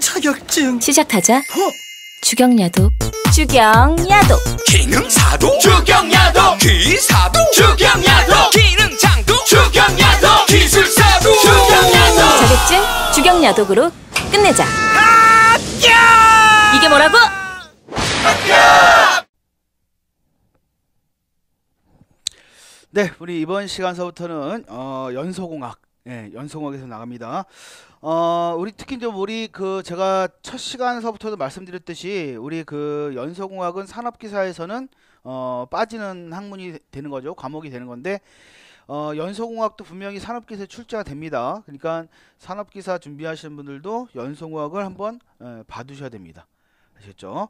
자격증 시작하자 어? 주경야도 주경야도 기능사도 주경야도 기사도 주경야도 기능장도 주경야도 기술사도 주경야도 자격증 주경야독으로 끝내자 이게 뭐라고? 네, 우리 이번 시간서부터는 어, 연소공학 예, 연속학에서 나갑니다. 어, 우리 특히 이제 우리 그 제가 첫 시간서부터도 말씀드렸듯이 우리 그 연속공학은 산업기사에서는 어, 빠지는 학문이 되는 거죠. 과목이 되는 건데 어, 연소공학도 분명히 산업기사에 출제가 됩니다. 그러니까 산업기사 준비하시는 분들도 연소공학을 한번 에, 예, 봐두셔야 됩니다. 아시죠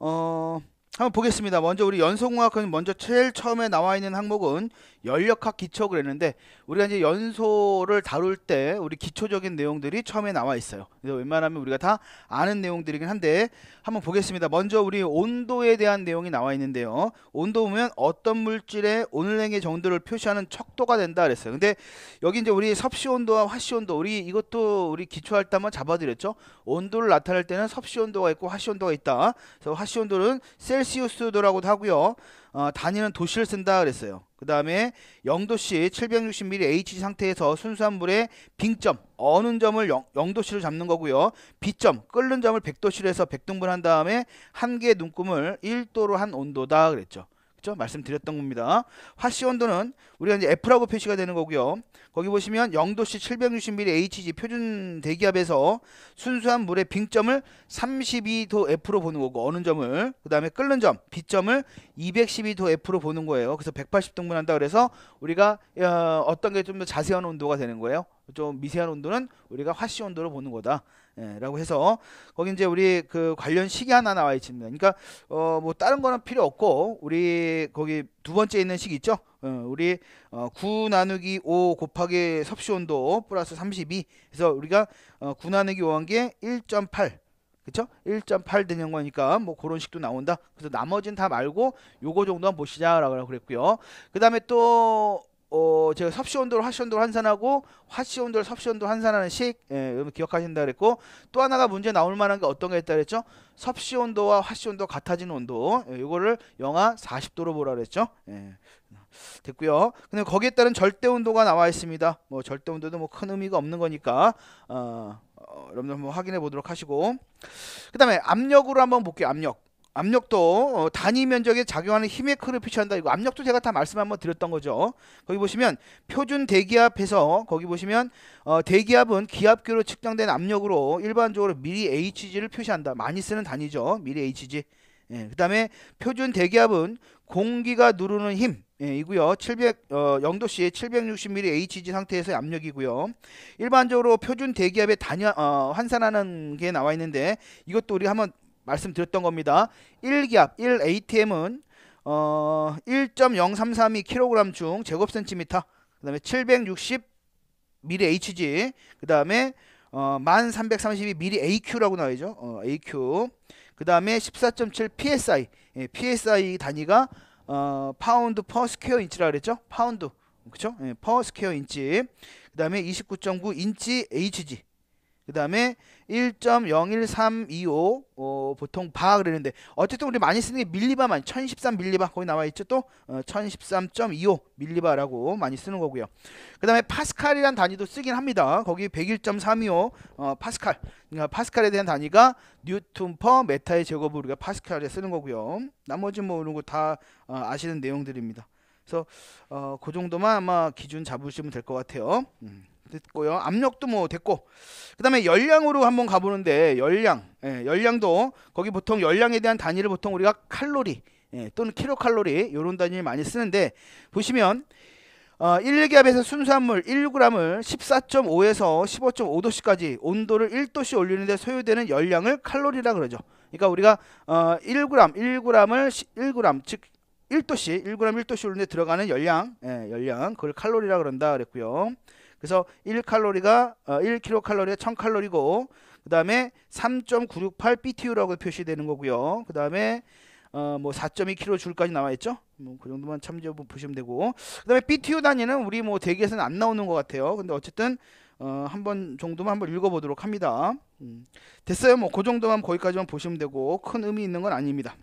어... 한번 보겠습니다. 먼저 우리 연속공학은 먼저 제일 처음에 나와 있는 항목은 연력학 기초 그랬는데 우리가 이제 연소를 다룰 때 우리 기초적인 내용들이 처음에 나와 있어요. 그래서 웬만하면 우리가 다 아는 내용들이긴 한데 한번 보겠습니다. 먼저 우리 온도에 대한 내용이 나와 있는데요. 온도 보면 어떤 물질의 온냉의 정도를 표시하는 척도가 된다 그랬어요. 근데 여기 이제 우리 섭씨 온도와 화씨 온도 우리 이것도 우리 기초할 때 한번 잡아드렸죠. 온도를 나타낼 때는 섭씨 온도가 있고 화씨 온도가 있다. 그래서 화씨 온도는 셀 셀시우스도라고도 하고요. 어, 단위는 도시를 쓴다 그랬어요. 그 다음에 0도씨 760ml H 상태에서 순수한 물에 빙점 어는 점을 0, 도씨로 잡는 거고요. B점 끓는 점을 100도씨로 해서 100등분한 다음에 한 개의 눈금을 1도로 한 온도다 그랬죠. 그죠? 말씀드렸던 겁니다. 화씨 온도는 우리가 이제 F라고 표시가 되는 거고요. 거기 보시면 0도씨 760mm HG 표준 대기압에서 순수한 물의 빙점을 32도 F로 보는 거고 어느 점을 그 다음에 끓는 점 B점을 212도 F로 보는 거예요. 그래서 180등분 한다 그래서 우리가 어, 떤게 좀 더 자세한 온도가 되는 거예요. 좀 미세한 온도는 우리가 화씨 온도로 보는 거다. 예, 라고 해서 거기 이제 우리 그 관련 식이 하나 나와 있습니다. 그러니까 어뭐 다른 거는 필요 없고 우리 거기 두 번째 있는 식 있죠? 어, 우리 어, 9 나누기 5 곱하기 섭씨 온도 플러스 32 그래서 우리가 어, 9 나누기 5한 게 1.8 그쵸? 1.8 되는 거니까 뭐 그런 식도 나온다. 그래서 나머지는 다 말고 요거 정도만 보시자라고 그랬고요. 그 다음에 또어 제가 섭씨 온도를 화씨 온도를 환산하고 화씨 온도를 섭씨 온도로 환산하는 식 예, 여러분 기억하신다 그랬고 또 하나가 문제 나올 만한 게 어떤 게 있다 그랬죠? 섭씨 온도와 화씨 온도 같아진 온도. 예, 요거를 영하 40도로 보라 그랬죠? 예. 됐고요. 근데 거기에 따른 절대 온도가 나와 있습니다. 뭐 절대 온도도 뭐 큰 의미가 없는 거니까 어, 어 여러분들 한번 확인해 보도록 하시고 그다음에 압력으로 한번 볼게요. 압력. 압력도 어, 단위 면적에 작용하는 힘의 크를 표시한다. 이거 압력도 제가 다 말씀 한번 드렸던 거죠. 거기 보시면 표준 대기압에서 거기 보시면 어, 대기압은 기압교로 측정된 압력으로 일반적으로 미리 HG를 표시한다. 많이 쓰는 단위죠. 미리 HG. 예, 그다음에 표준 대기압은 공기가 누르는 힘 예, 이고요. 700 어, 0도씨 760mm HG 상태에서 의 압력이고요. 일반적으로 표준 대기압의 단위 어, 환산하는 게 나와 있는데 이것도 우리 한번 말씀드렸던 겁니다. 1기압 1ATM은 어, 1.0332kg 중 제곱센티미터 그 다음에 760mmHg 그 다음에 어, 1 3 3 2 m a q 라고 나와있죠. 예, 어, AQ 그 다음에 14.7 PSI 예, PSI 단위가 파운드 퍼 스퀘어 인치라 그랬죠. 파운드 그쵸? 예, 퍼 스퀘어 인치 그 다음에 29.9 인치 HG 그 다음에 1.01325 어, 보통 바 그러는데 어쨌든 우리 많이 쓰는 게 밀리바 만1013 밀리바 거기 나와 있죠 또 어, 1013.25 밀리바라고 많이 쓰는 거고요 그 다음에 파스칼이란 단위도 쓰긴 합니다 거기 101.325 어, 파스칼 그러니까 파스칼에 대한 단위가 뉴턴 퍼 메타의 제곱을 우리가 파스칼에 쓰는 거고요 나머지 뭐 이런 거다 어, 아시는 내용들입니다 그래서 어, 그 정도만 아마 기준 잡으시면 될 것 같아요 음. 됐고요. 압력도 뭐 됐고. 그다음에 열량으로 한번 가보는데 열량, 예, 열량도 거기 보통 열량에 대한 단위를 보통 우리가 칼로리 예, 또는 킬로칼로리 요런 단위를 많이 쓰는데 보시면 어, 1기압에서 순수한 물 1g을 14.5에서 15.5도씨까지 온도를 1도씨 올리는데 소요되는 열량을 칼로리라 그러죠. 그러니까 우리가 어, 1g, 1g을 1g 즉 1도씨, 1g 1도씨 올리는데 들어가는 열량, 예, 열량 그걸 칼로리라 그런다 그랬고요. 그래서 1칼로리가 어, 1kcal가 1000칼로리고 그 다음에 3.968 BTU라고 표시되는 거고요. 그 다음에 어, 뭐 4.2kJ까지 나와있죠. 뭐 그 정도만 참조 보시면 되고 그 다음에 BTU 단위는 우리 뭐 대기에서는 안 나오는 것 같아요. 근데 어쨌든 어, 한번 정도만 한번 읽어보도록 합니다. 음, 됐어요. 뭐 그 정도만 거기까지만 보시면 되고 큰 의미 있는 건 아닙니다.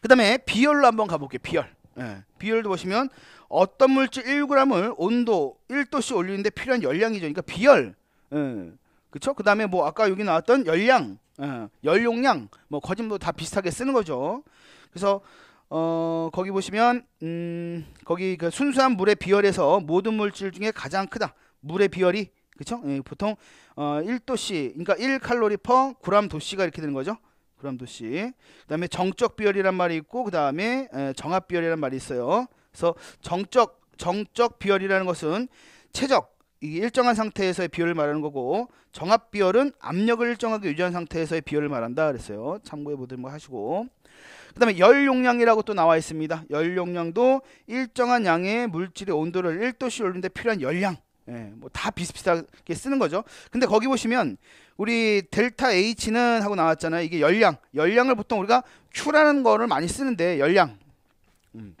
그 다음에 비열로 한번 가볼게요. 비열. 예, 비열도 보시면 어떤 물질 1g을 온도 1도씨 올리는데 필요한 열량이죠. 그러니까 비열. 음, 그쵸? 그 다음에 뭐 아까 여기 나왔던 열량, 예. 열용량, 뭐 거짓도 다 비슷하게 쓰는 거죠. 그래서 어, 거기 보시면 음, 거기 그 순수한 물의 비열에서 모든 물질 중에 가장 크다. 물의 비열이 그쵸? 예, 보통 어, 1도씨, 그러니까 1칼로리 퍼 그램 도씨가 이렇게 되는 거죠. 그램 도씨. 그 다음에 정적 비열이란 말이 있고 그 다음에 예, 정합 비열이란 말이 있어요. 그래서 정적 정적 비열이라는 것은 최적 일정한 상태에서의 비열을 말하는 거고 정합 비열은 압력을 일정하게 유지한 상태에서의 비열을 말한다 그랬어요. 참고해 보도록 하시고 그 다음에 열 용량이라고 또 나와 있습니다. 열 용량도 일정한 양의 물질의 온도를 1도씨 올리는데 필요한 열량 예, 뭐 다 비슷비슷하게 쓰는 거죠. 근데 거기 보시면 우리 델타 H는 하고 나왔잖아요. 이게 열량 열량을 보통 우리가 Q라는 거를 많이 쓰는데 열량 음.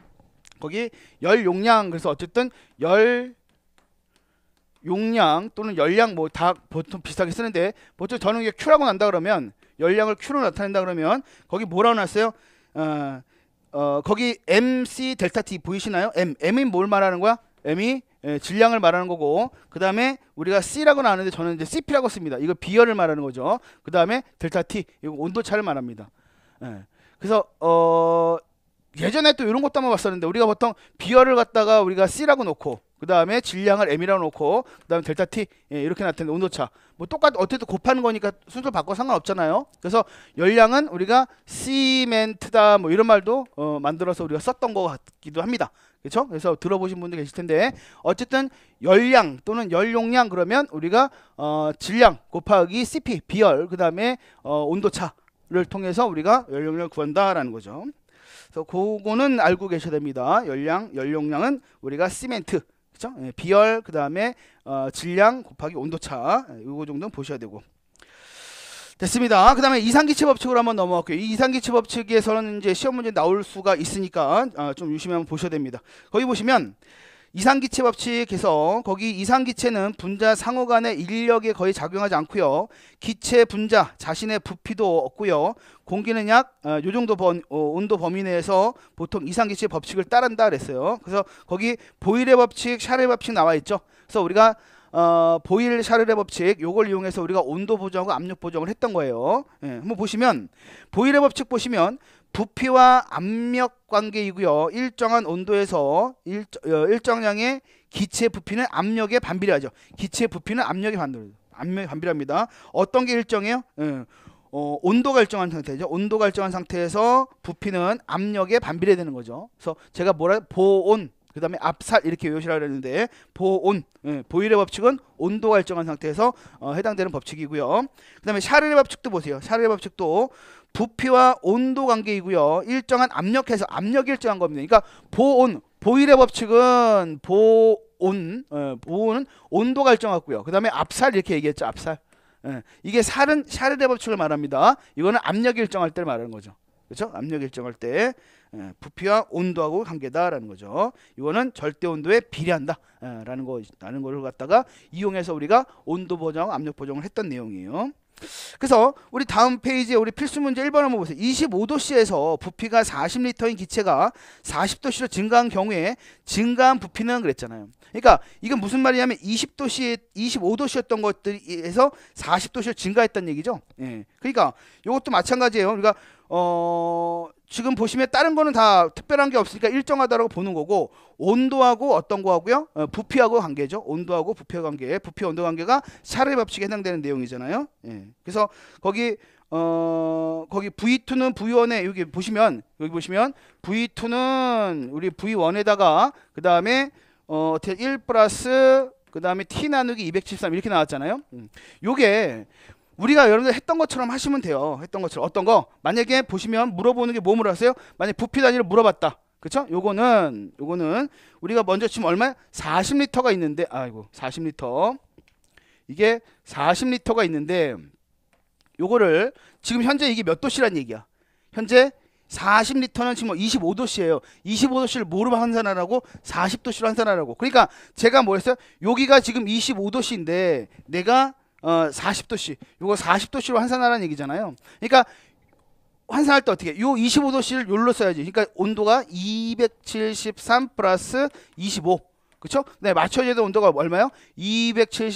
거기 열 용량 그래서 어쨌든 열 용량 또는 열량 뭐 다 보통 비슷하게 쓰는데 보통 저는 이게 Q라고 난다 그러면 열량을 Q로 나타낸다 그러면 거기 뭐라고 났어요? 어, 어 거기 MC 델타 T 보이시나요? M M이 뭘 말하는 거야? M이 예, 질량을 말하는 거고 그 다음에 우리가 C라고 나왔는데 저는 이제 CP라고 씁니다. 이거 비열을 말하는 거죠. 그 다음에 델타 T 이거 온도 차를 말합니다. 예. 그래서 어 예전에 또 이런 것도 한번 봤었는데 우리가 보통 비열을 갖다가 우리가 C라고 놓고 그 다음에 질량을 M이라고 놓고 그 다음에 델타 T 예, 이렇게 나타는 온도차 뭐 똑같이 어쨌든 곱하는 거니까 순서 바꿔 상관없잖아요 그래서 열량은 우리가 시멘트다 뭐 이런 말도 어, 만들어서 우리가 썼던 것 같기도 합니다 그렇죠 그래서 들어보신 분들 계실 텐데 어쨌든 열량 또는 열용량 그러면 우리가 어, 질량 곱하기 CP 비열 그 다음에 어, 온도차를 통해서 우리가 열용량을 구한다라는 거죠 그래서 그거는 알고 계셔야 됩니다. 열량, 열용량은 우리가 시멘트, 그죠 예, 비열, 그 다음에 어, 질량 곱하기 온도차 이거 예, 정도는 보셔야 되고. 됐습니다. 그 다음에 이상기체 법칙으로 한번 넘어갈게요. 이 이상기체 법칙에서는 이제 시험 문제 나올 수가 있으니까 어, 좀 유심히 한번 보셔야 됩니다. 거기 보시면 이상기체 법칙에서 거기 이상기체는 분자 상호 간의 인력에 거의 작용하지 않고요. 기체 분자 자신의 부피도 없고요. 공기는 약 어, 요정도 번, 어, 온도 범위 내에서 보통 이상기체 법칙을 따른다 그랬어요. 그래서 거기 보일의 법칙, 샤의 법칙 나와 있죠. 그래서 우리가 어, 보일 샤르의 법칙 요걸 이용해서 우리가 온도 보정하고 압력 보정을 했던 거예요. 예, 한번 보시면 보일의 법칙 보시면 부피와 압력 관계이고요. 일정한 온도에서 일, 어, 정량의 일정 기체 부피는 압력에 반비례하죠. 기체 부피는 압력에 반비례, 압력에 반비례합니다. 어떤 게 일정해요? 음, 어, 온도가 일정한 상태죠. 온도가 일정한 상태에서 부피는 압력에 반비례 되는 거죠. 그래서 제가 뭐라 보온 그 다음에 압살 이렇게 외우시라고 랬는데 보온 예, 보일의 법칙은 온도가 일정한 상태에서 어, 해당되는 법칙이고요 그 다음에 샤를의 법칙도 보세요 샤를의 법칙도 부피와 온도 관계이고요. 일정한 압력해서 압력 일정한 겁니다. 그러니까 보온, 보일의 법칙은 보온, 어, 보온은 온도 결정하고요. 그 다음에 압살 이렇게 얘기했죠. 압살. 예, 이게 살은 샤르데 법칙을 말합니다. 이거는 압력 일정할 때를 말하는 거죠. 그렇죠? 압력 일정할 때 예, 부피와 온도하고 관계다라는 거죠. 이거는 절대 온도에 비례한다. 예, 라는 거 라는 걸 갖다가 이용해서 우리가 온도 보정, 압력 보정을 했던 내용이에요. 그래서 우리 다음 페이지에 우리 필수 문제 1번 한번 보세요. 25도씨에서 부피가 40리터인 기체가 40도씨로 증가한 경우에 증가한 부피는 그랬잖아요. 그러니까 이건 무슨 말이냐면 20도씨, 25도씨였던 것들에서 40도씨로 증가했던 얘기죠. 예. 그러니까 이것도 마찬가지예요. 그러니까 어 지금 보시면 다른 거는 다 특별한 게 없으니까 일정하다라고 보는 거고 온도하고 어떤 거하고요 어, 부피하고 관계죠 온도하고 부피 관계 부피 온도 관계가 샤르의 법칙에 해당되는 내용이잖아요 예. 그래서 거기 어 거기 V2는 V1에 여기 보시면 여기 보시면 V2는 우리 V1에다가 그 다음에 어, 어떻1 플러스 그 다음에 t 나누기 273 이렇게 나왔잖아요. 음. 요게 우리가 여러분들 했던 것처럼 하시면 돼요. 했던 것처럼 어떤 거 만약에 보시면 물어보는 게 뭐물하세요 만약 부피 단위를 물어봤다. 그렇죠? 요거는 요거는 우리가 먼저 지금 얼마? 야 40리터가 있는데 아이고 40리터 이게 40리터가 있는데 요거를 지금 현재 이게 몇 도씨란 얘기야? 현재 40리터는 지금 25도씨예요. 25도씨를 뭐로 환산하라고? 40도씨로 환산하라고. 그러니까 제가 뭐 했어요? 여기가 지금 25도씨인데 내가 어, 40도씨 이거 40도씨로 환산하라는 얘기잖아요 그러니까 환산할 때 어떻게 요 25도씨를 요로 써야지 그러니까 온도가 273 플러스 25그렇죠 네, 맞춰져야 될 온도가 얼마요?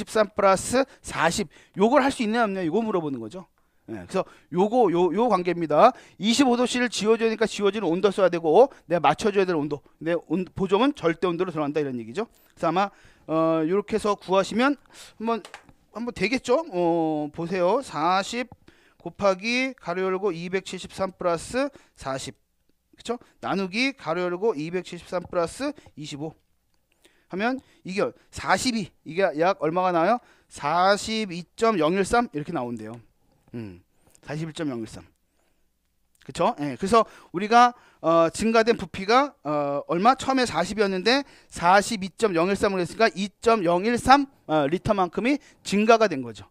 273 플러스 40 요걸 할 수 있냐 없냐 이거 물어보는 거죠 네, 그래서 요거 요, 요 관계입니다. 25도씨를 지워줘니까 지워지는 온도 써야 되고 내가 네, 맞춰줘야 될 온도. 내 네, 온, 보정은 절대 온도로 들어간다 이런 얘기죠. 그래서 아마 어, 이렇게 해서 구하시면 한번 한번 되겠죠? 어, 보세요. 40 곱하기 가로 열고 273 플러스 40. 그쵸? 나누기 가로 열고 273 플러스 25. 하면 이게 42. 이게 약 얼마가 나와요? 42.013 이렇게 나온대요. 음. 41.013. 그렇죠? 예, 그래서 우리가 어, 증가된 부피가 어, 얼마? 처음에 40이었는데 42.013으로 했으니까 2.013 어, 리터만큼이 증가가 된 거죠.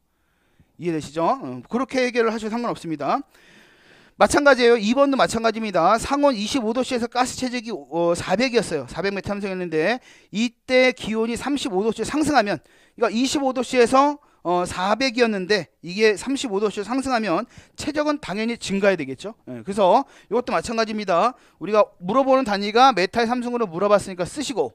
이해되시죠? 어, 그렇게 해결을 하셔도 상관없습니다. 마찬가지예요. 2번도 마찬가지입니다. 상온 25도씨에서 가스 체적이 400이었어요. 어, 400m 상승했는데 이때 기온이 35도씨 상승하면 그러니까 25도씨에서 어, 400이었는데 이게 35도씩 상승하면 최적은 당연히 증가해야 되겠죠. 예, 그래서 이것도 마찬가지입니다. 우리가 물어보는 단위가 메탈 삼성으로 물어봤으니까 쓰시고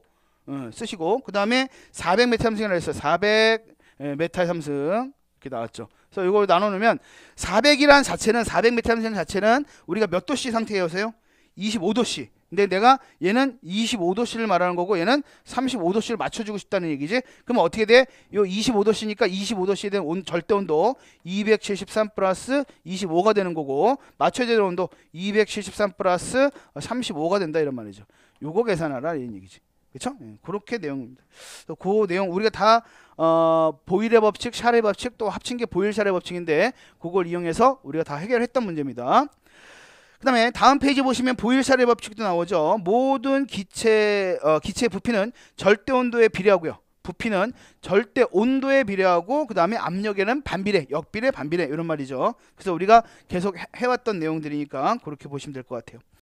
예, 쓰시고 그 다음에 400 메탈 삼성이라고 했어요. 400 예, 메탈 삼성 이렇게 나왔죠. 그래서 이걸 나눠놓으면 400이란 자체는 400 메탈 삼성 자체는 우리가 몇 도씨 상태여서요? 25도씨 근데 내가 얘는 25도씨를 말하는 거고 얘는 35도씨를 맞춰주고 싶다는 얘기지. 그럼 어떻게 돼? 요 25도씨니까 25도씨에 대한 온, 절대 온도 273 플러스 25가 되는 거고 맞춰야 되는 온도 273 플러스 35가 된다 이런 말이죠. 요거 계산하라 이런 얘기지. 그렇죠? 예, 그렇게 내용입니다. 그 내용 우리가 다 어, 보일의 법칙, 샤의 법칙 또 합친 게 보일 샤의 법칙인데 그걸 이용해서 우리가 다 해결했던 문제입니다. 그 다음에 다음 페이지 보시면 보일사례 법칙도 나오죠. 모든 기체, 어, 기체 부피는 절대 온도에 비례하고요. 부피는 절대 온도에 비례하고 그 다음에 압력에는 반비례, 역비례, 반비례 이런 말이죠. 그래서 우리가 계속 해왔던 내용들이니까 그렇게 보시면 될 것 같아요.